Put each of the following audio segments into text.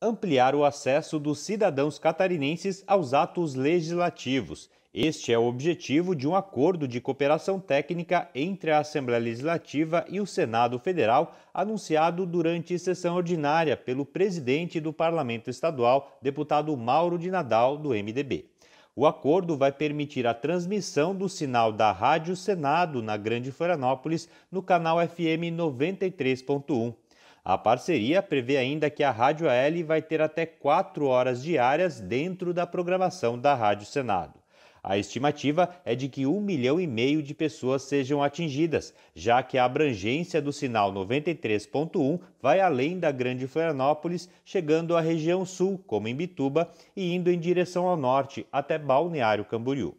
Ampliar o acesso dos cidadãos catarinenses aos atos legislativos. Este é o objetivo de um acordo de cooperação técnica entre a Assembleia Legislativa e o Senado Federal, anunciado durante sessão ordinária pelo presidente do Parlamento Estadual, deputado Mauro de Nadal, do MDB. O acordo vai permitir a transmissão do sinal da Rádio Senado na Grande Florianópolis no canal FM 93.1. A parceria prevê ainda que a Rádio AL vai ter até 4 horas diárias dentro da programação da Rádio Senado. A estimativa é de que um milhão e meio de pessoas sejam atingidas, já que a abrangência do sinal 93.1 vai além da Grande Florianópolis, chegando à região sul, como em Bituba, e indo em direção ao norte, até Balneário Camboriú.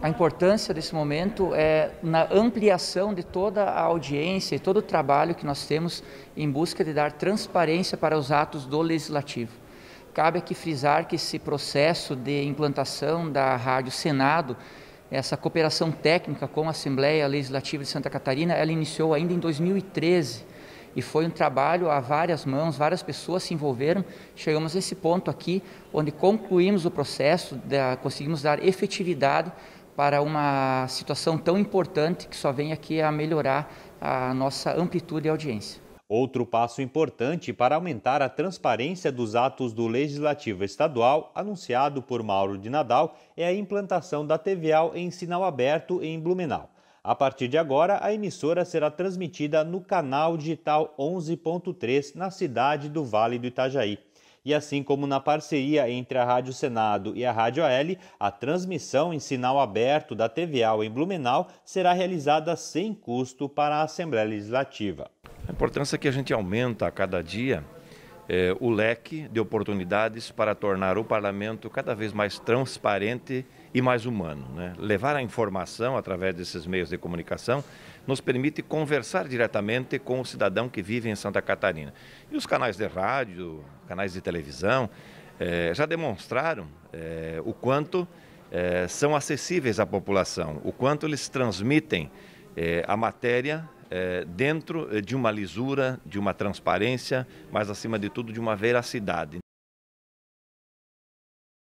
A importância desse momento é na ampliação de toda a audiência e todo o trabalho que nós temos em busca de dar transparência para os atos do legislativo. Cabe aqui frisar que esse processo de implantação da Rádio Senado, essa cooperação técnica com a Assembleia Legislativa de Santa Catarina, ela iniciou ainda em 2013 e foi um trabalho a várias mãos, várias pessoas se envolveram. Chegamos a esse ponto aqui, onde concluímos o processo, da, conseguimos dar efetividade para uma situação tão importante que só vem aqui a melhorar a nossa amplitude e audiência. Outro passo importante para aumentar a transparência dos atos do Legislativo Estadual, anunciado por Mauro de Nadal, é a implantação da TVAL em sinal aberto em Blumenau. A partir de agora, a emissora será transmitida no canal digital 11.3 na cidade do Vale do Itajaí. E assim como na parceria entre a Rádio Senado e a Rádio AL, a transmissão em sinal aberto da TVAL em Blumenau será realizada sem custo para a Assembleia Legislativa. A importância é que a gente aumenta a cada dia eh, o leque de oportunidades para tornar o parlamento cada vez mais transparente e mais humano. Né? Levar a informação através desses meios de comunicação nos permite conversar diretamente com o cidadão que vive em Santa Catarina. E os canais de rádio, canais de televisão, eh, já demonstraram eh, o quanto são acessíveis à população, o quanto eles transmitem a matéria é, dentro eh, de uma lisura, de uma transparência, mas acima de tudo de uma veracidade.